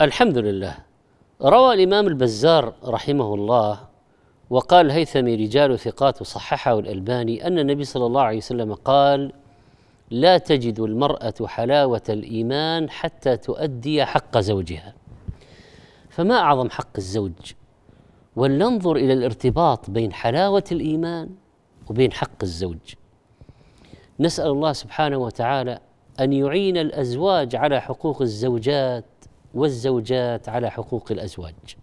الحمد لله روى الإمام البزار رحمه الله وقال الهيثمي رجال ثقات وصححه الألباني أن النبي صلى الله عليه وسلم قال لا تجد المرأة حلاوة الإيمان حتى تؤدي حق زوجها فما أعظم حق الزوج ولننظر إلى الارتباط بين حلاوة الإيمان وبين حق الزوج نسأل الله سبحانه وتعالى أن يعين الأزواج على حقوق الزوجات والزوجات على حقوق الأزواج